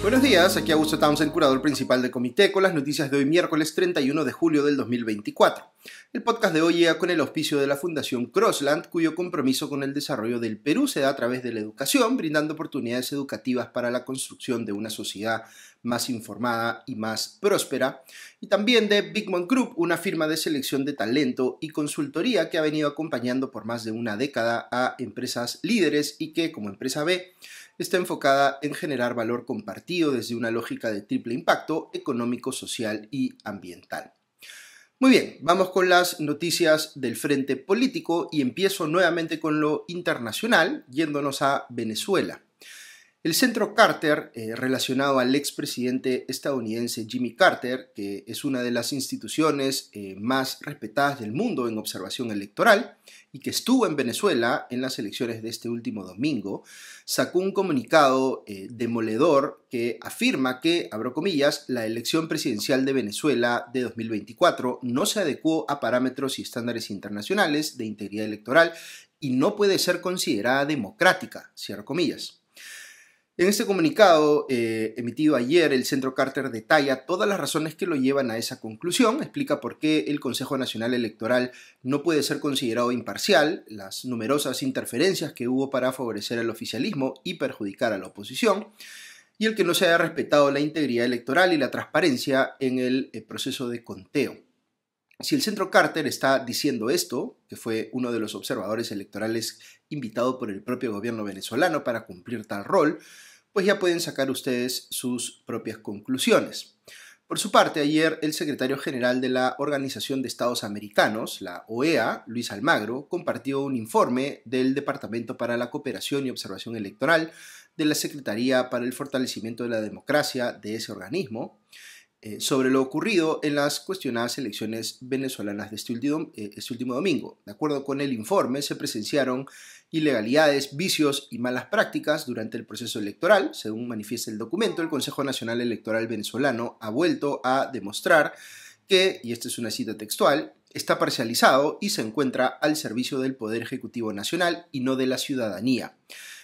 Buenos días, aquí Augusto Townsend, curador principal de Comité, con las noticias de hoy miércoles 31 de julio del 2024. El podcast de hoy llega con el auspicio de la Fundación Crossland, cuyo compromiso con el desarrollo del Perú se da a través de la educación, brindando oportunidades educativas para la construcción de una sociedad más informada y más próspera, y también de Bigmont Group, una firma de selección de talento y consultoría que ha venido acompañando por más de una década a empresas líderes y que, como empresa B, está enfocada en generar valor compartido desde una lógica de triple impacto económico, social y ambiental. Muy bien, vamos con las noticias del frente político y empiezo nuevamente con lo internacional, yéndonos a Venezuela. El centro Carter, eh, relacionado al expresidente estadounidense Jimmy Carter, que es una de las instituciones eh, más respetadas del mundo en observación electoral y que estuvo en Venezuela en las elecciones de este último domingo, sacó un comunicado eh, demoledor que afirma que, abro comillas, la elección presidencial de Venezuela de 2024 no se adecuó a parámetros y estándares internacionales de integridad electoral y no puede ser considerada democrática, cierro comillas. En este comunicado eh, emitido ayer, el Centro Carter detalla todas las razones que lo llevan a esa conclusión, explica por qué el Consejo Nacional Electoral no puede ser considerado imparcial, las numerosas interferencias que hubo para favorecer al oficialismo y perjudicar a la oposición, y el que no se haya respetado la integridad electoral y la transparencia en el eh, proceso de conteo. Si el Centro Carter está diciendo esto, que fue uno de los observadores electorales invitado por el propio gobierno venezolano para cumplir tal rol, pues ya pueden sacar ustedes sus propias conclusiones. Por su parte, ayer el secretario general de la Organización de Estados Americanos, la OEA, Luis Almagro, compartió un informe del Departamento para la Cooperación y Observación Electoral de la Secretaría para el Fortalecimiento de la Democracia de ese organismo, eh, sobre lo ocurrido en las cuestionadas elecciones venezolanas de este, eh, este último domingo. De acuerdo con el informe, se presenciaron ilegalidades, vicios y malas prácticas durante el proceso electoral. Según manifiesta el documento, el Consejo Nacional Electoral venezolano ha vuelto a demostrar que, y esta es una cita textual, está parcializado y se encuentra al servicio del Poder Ejecutivo Nacional y no de la ciudadanía.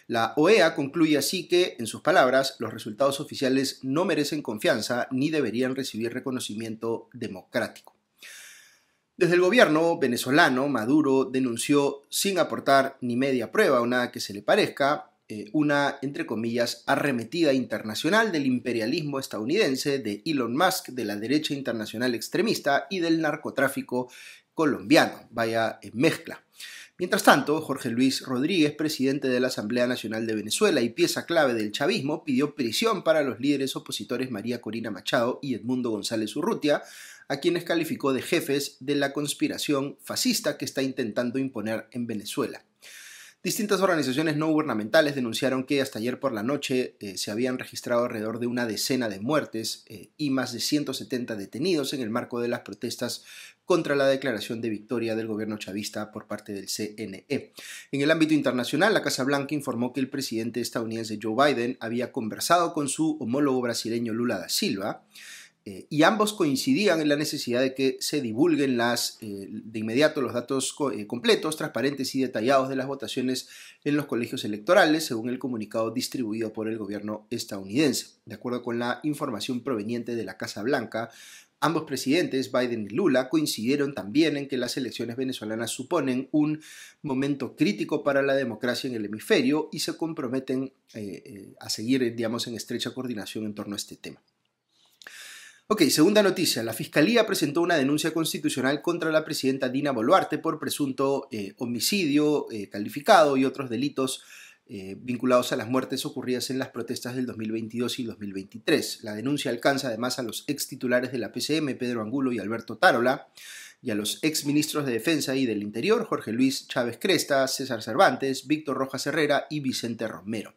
La OEA concluye así que, en sus palabras, los resultados oficiales no merecen confianza ni deberían recibir reconocimiento democrático. Desde el gobierno venezolano, Maduro denunció, sin aportar ni media prueba o nada que se le parezca, eh, una, entre comillas, arremetida internacional del imperialismo estadounidense, de Elon Musk, de la derecha internacional extremista y del narcotráfico colombiano. Vaya eh, mezcla. Mientras tanto, Jorge Luis Rodríguez, presidente de la Asamblea Nacional de Venezuela y pieza clave del chavismo, pidió prisión para los líderes opositores María Corina Machado y Edmundo González Urrutia, a quienes calificó de jefes de la conspiración fascista que está intentando imponer en Venezuela. Distintas organizaciones no gubernamentales denunciaron que hasta ayer por la noche eh, se habían registrado alrededor de una decena de muertes eh, y más de 170 detenidos en el marco de las protestas contra la declaración de victoria del gobierno chavista por parte del CNE. En el ámbito internacional, la Casa Blanca informó que el presidente estadounidense Joe Biden había conversado con su homólogo brasileño Lula da Silva eh, y ambos coincidían en la necesidad de que se divulguen las, eh, de inmediato los datos eh, completos, transparentes y detallados de las votaciones en los colegios electorales, según el comunicado distribuido por el gobierno estadounidense. De acuerdo con la información proveniente de la Casa Blanca, ambos presidentes, Biden y Lula, coincidieron también en que las elecciones venezolanas suponen un momento crítico para la democracia en el hemisferio y se comprometen a seguir, digamos, en estrecha coordinación en torno a este tema. Ok, segunda noticia. La Fiscalía presentó una denuncia constitucional contra la presidenta Dina Boluarte por presunto eh, homicidio eh, calificado y otros delitos eh, vinculados a las muertes ocurridas en las protestas del 2022 y 2023. La denuncia alcanza además a los ex titulares de la PCM, Pedro Angulo y Alberto Tarola, y a los ex ministros de Defensa y del Interior, Jorge Luis Chávez Cresta, César Cervantes, Víctor Rojas Herrera y Vicente Romero.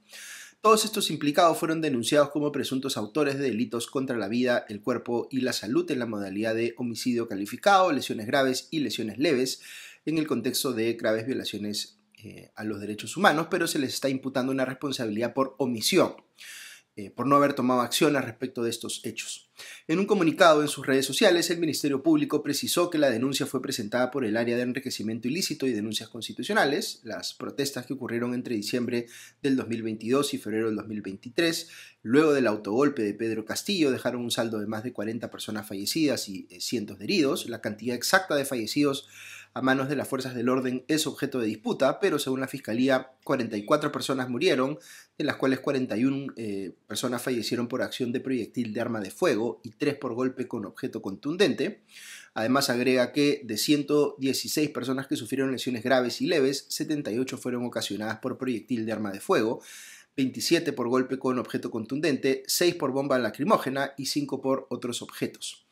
Todos estos implicados fueron denunciados como presuntos autores de delitos contra la vida, el cuerpo y la salud en la modalidad de homicidio calificado, lesiones graves y lesiones leves, en el contexto de graves violaciones eh, a los derechos humanos, pero se les está imputando una responsabilidad por omisión. Eh, por no haber tomado acción al respecto de estos hechos. En un comunicado en sus redes sociales, el Ministerio Público precisó que la denuncia fue presentada por el área de enriquecimiento ilícito y denuncias constitucionales, las protestas que ocurrieron entre diciembre del 2022 y febrero del 2023, luego del autogolpe de Pedro Castillo, dejaron un saldo de más de 40 personas fallecidas y eh, cientos de heridos. La cantidad exacta de fallecidos a manos de las fuerzas del orden es objeto de disputa, pero según la Fiscalía, 44 personas murieron, de las cuales 41 eh, personas fallecieron por acción de proyectil de arma de fuego y 3 por golpe con objeto contundente. Además agrega que de 116 personas que sufrieron lesiones graves y leves, 78 fueron ocasionadas por proyectil de arma de fuego. 27 por golpe con objeto contundente, 6 por bomba lacrimógena y 5 por otros objetos.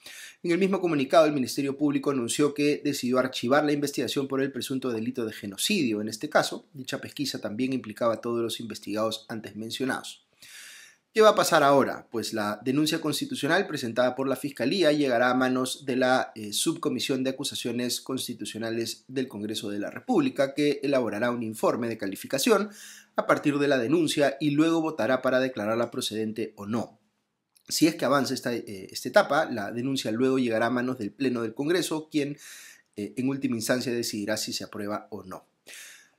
En el mismo comunicado, el Ministerio Público anunció que decidió archivar la investigación por el presunto delito de genocidio. En este caso, dicha pesquisa también implicaba a todos los investigados antes mencionados. ¿Qué va a pasar ahora? Pues la denuncia constitucional presentada por la Fiscalía llegará a manos de la eh, Subcomisión de Acusaciones Constitucionales del Congreso de la República, que elaborará un informe de calificación a partir de la denuncia y luego votará para declararla procedente o no. Si es que avanza eh, esta, etapa, la denuncia luego llegará a manos del Pleno del Congreso, quien eh, en última instancia decidirá si se aprueba o no.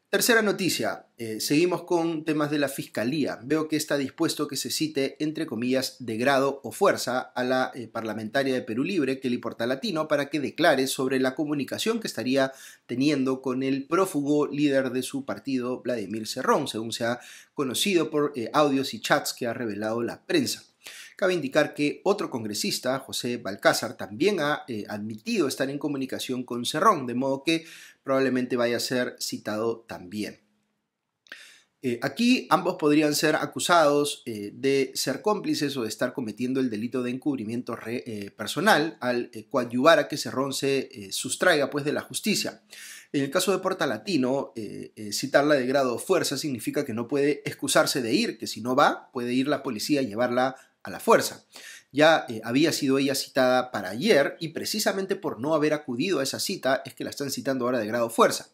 Tercera noticia, eh, seguimos con temas de la Fiscalía. Veo que está dispuesto que se cite, entre comillas, de grado o fuerza a la parlamentaria de Perú Libre, Kelly Portalatino, para que declare sobre la comunicación que estaría teniendo con el prófugo líder de su partido, Vladimir Cerrón, según se ha conocido por audios y chats que ha revelado la prensa. Cabe indicar que otro congresista, José Balcázar, también ha eh, admitido estar en comunicación con Cerrón, de modo que probablemente vaya a ser citado también. Eh, aquí ambos podrían ser acusados eh, de ser cómplices o de estar cometiendo el delito de encubrimiento personal al coadyuvar a que Cerrón se sustraiga pues, de la justicia. En el caso de Porta Latino, citarla de grado fuerza significa que no puede excusarse de ir, que si no va, puede ir la policía y llevarla a la fuerza. Ya eh, había sido ella citada para ayer y precisamente por no haber acudido a esa cita es que la están citando ahora de grado fuerza.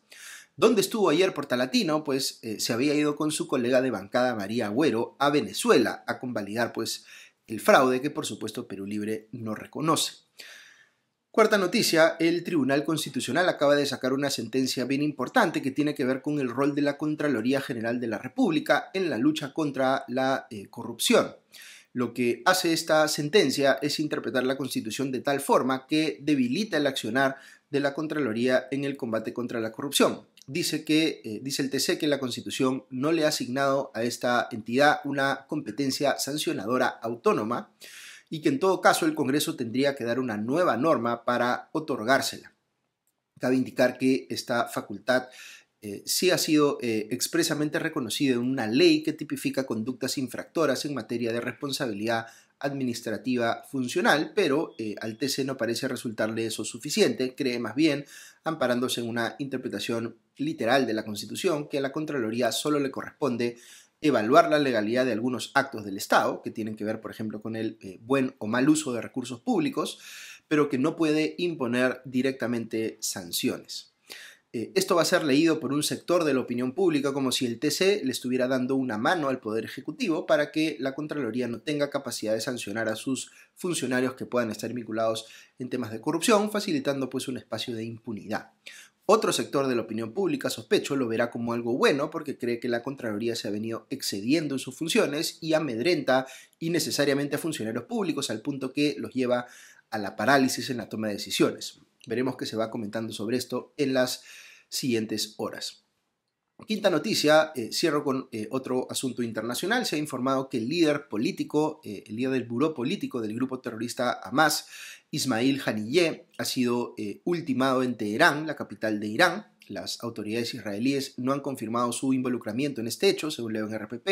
¿Dónde estuvo ayer Portalatino? Pues eh, se había ido con su colega de bancada María Agüero a Venezuela a convalidar pues el fraude que por supuesto Perú Libre no reconoce. Cuarta noticia, el Tribunal Constitucional acaba de sacar una sentencia bien importante que tiene que ver con el rol de la Contraloría General de la República en la lucha contra la eh, corrupción. Lo que hace esta sentencia es interpretar la Constitución de tal forma que debilita el accionar de la Contraloría en el combate contra la corrupción. Dice, que, eh, dice el TC que la Constitución no le ha asignado a esta entidad una competencia sancionadora autónoma y que en todo caso el Congreso tendría que dar una nueva norma para otorgársela. Cabe indicar que esta facultad eh, sí ha sido eh, expresamente reconocido en una ley que tipifica conductas infractoras en materia de responsabilidad administrativa funcional, pero eh, al TC no parece resultarle eso suficiente, cree más bien, amparándose en una interpretación literal de la Constitución, que a la Contraloría solo le corresponde evaluar la legalidad de algunos actos del Estado, que tienen que ver, por ejemplo, con el buen o mal uso de recursos públicos, pero que no puede imponer directamente sanciones. Eh, esto va a ser leído por un sector de la opinión pública como si el TC le estuviera dando una mano al Poder Ejecutivo para que la Contraloría no tenga capacidad de sancionar a sus funcionarios que puedan estar vinculados en temas de corrupción, facilitando pues un espacio de impunidad. Otro sector de la opinión pública, sospecho, lo verá como algo bueno porque cree que la Contraloría se ha venido excediendo en sus funciones y amedrenta innecesariamente a funcionarios públicos al punto que los lleva a la parálisis en la toma de decisiones. Veremos que se va comentando sobre esto en las siguientes horas. Quinta noticia, eh, cierro con eh, otro asunto internacional. Se ha informado que el líder político, eh, el líder del buró político del grupo terrorista Hamas, Ismail Haniyeh, ha sido ultimado en Teherán, la capital de Irán, las autoridades israelíes no han confirmado su involucramiento en este hecho, según leo en RPP,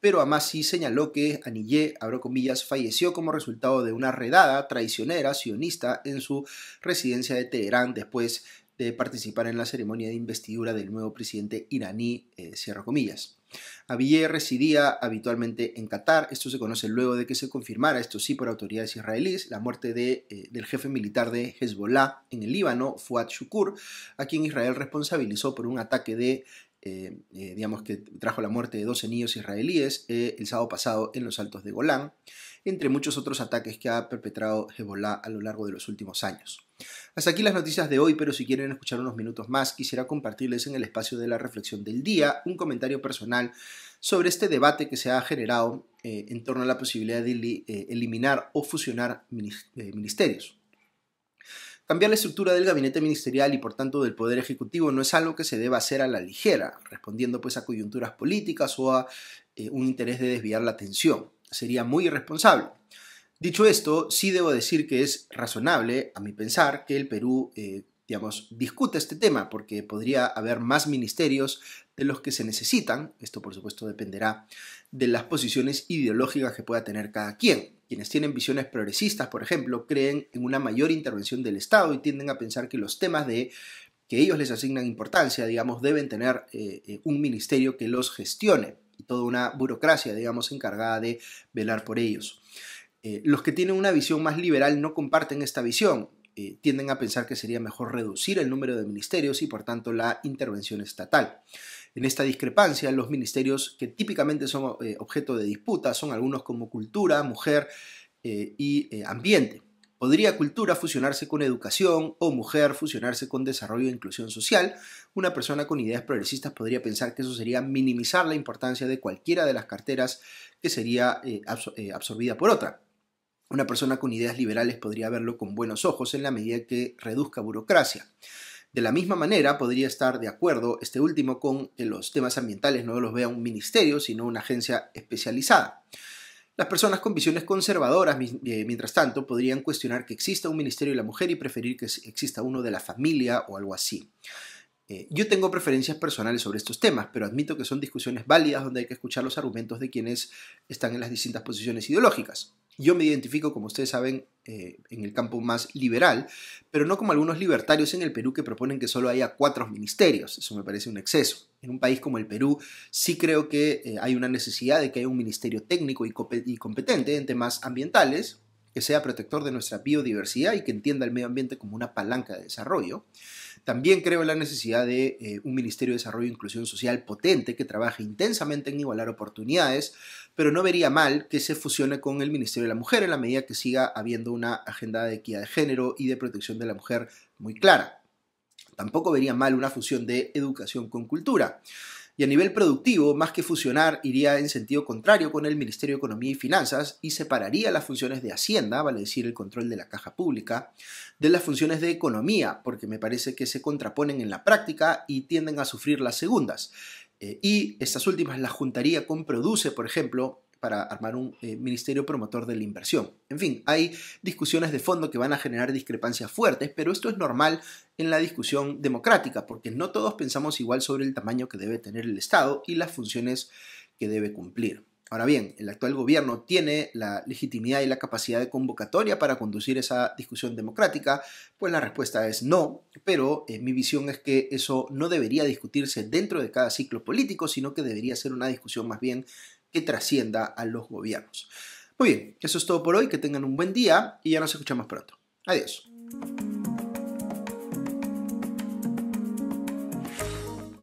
pero Hamas sí señaló que Anillé, abro comillas, falleció como resultado de una redada traicionera sionista en su residencia de Teherán después de participar en la ceremonia de investidura del nuevo presidente iraní, eh, comillas. Abiyé residía habitualmente en Qatar. Esto se conoce luego de que se confirmara, esto sí por autoridades israelíes, la muerte de, eh, del jefe militar de Hezbollah en el Líbano, Fuad Shukur, a quien Israel responsabilizó por un ataque de eh, eh, digamos que trajo la muerte de 12 niños israelíes eh, el sábado pasado en los altos de Golán, entre muchos otros ataques que ha perpetrado Hezbollah a lo largo de los últimos años. Hasta aquí las noticias de hoy, pero si quieren escuchar unos minutos más, quisiera compartirles en el espacio de la reflexión del día un comentario personal sobre este debate que se ha generado en torno a la posibilidad de eliminar o fusionar ministerios. Cambiar la estructura del gabinete ministerial y por tanto del poder ejecutivo no es algo que se deba hacer a la ligera, respondiendo pues a coyunturas políticas o a eh, un interés de desviar la atención. Sería muy irresponsable. Dicho esto, sí debo decir que es razonable, a mi pensar, que el Perú, eh, digamos, discuta este tema, porque podría haber más ministerios de los que se necesitan. Esto, por supuesto, dependerá de las posiciones ideológicas que pueda tener cada quien. Quienes tienen visiones progresistas, por ejemplo, creen en una mayor intervención del Estado y tienden a pensar que los temas de que ellos les asignan importancia, digamos, deben tener eh, eh, un ministerio que los gestione y toda una burocracia, digamos, encargada de velar por ellos. Eh, los que tienen una visión más liberal no comparten esta visión, eh, tienden a pensar que sería mejor reducir el número de ministerios y por tanto la intervención estatal. En esta discrepancia, los ministerios que típicamente son eh, objeto de disputa son algunos como cultura, mujer eh, y ambiente. Podría cultura fusionarse con educación o mujer fusionarse con desarrollo e inclusión social. Una persona con ideas progresistas podría pensar que eso sería minimizar la importancia de cualquiera de las carteras que sería absorbida por otra. Una persona con ideas liberales podría verlo con buenos ojos en la medida que reduzca burocracia. De la misma manera, podría estar de acuerdo este último con que los temas ambientales no los vea un ministerio, sino una agencia especializada. Las personas con visiones conservadoras, eh, mientras tanto, podrían cuestionar que exista un Ministerio de la Mujer y preferir que exista uno de la familia o algo así. Eh, yo tengo preferencias personales sobre estos temas, pero admito que son discusiones válidas donde hay que escuchar los argumentos de quienes están en las distintas posiciones ideológicas. Yo me identifico, como ustedes saben, eh, en el campo más liberal, pero no como algunos libertarios en el Perú que proponen que solo haya cuatro ministerios. Eso me parece un exceso. En un país como el Perú sí creo que eh, hay una necesidad de que haya un ministerio técnico y competente en temas ambientales, que sea protector de nuestra biodiversidad y que entienda el medio ambiente como una palanca de desarrollo. También creo en la necesidad de eh, un Ministerio de Desarrollo e Inclusión Social potente que trabaje intensamente en igualar oportunidades, pero no vería mal que se fusione con el Ministerio de la Mujer en la medida que siga habiendo una agenda de equidad de género y de protección de la mujer muy clara. Tampoco vería mal una fusión de educación con cultura. Y a nivel productivo, más que fusionar, iría en sentido contrario con el Ministerio de Economía y Finanzas y separaría las funciones de Hacienda, vale decir, el control de la caja pública, de las funciones de economía, porque me parece que se contraponen en la práctica y tienden a sufrir las segundas. Eh, y estas últimas las juntaría con Produce, por ejemplo, para armar un eh, ministerio promotor de la inversión. En fin, hay discusiones de fondo que van a generar discrepancias fuertes, pero esto es normal en la discusión democrática, porque no todos pensamos igual sobre el tamaño que debe tener el Estado y las funciones que debe cumplir. Ahora bien, el actual gobierno tiene la legitimidad y la capacidad de convocatoria para conducir esa discusión democrática, pues la respuesta es no, pero eh, mi visión es que eso no debería discutirse dentro de cada ciclo político, sino que debería ser una discusión más bien que trascienda a los gobiernos. Muy bien, eso es todo por hoy, que tengan un buen día y ya nos escuchamos pronto. Adiós.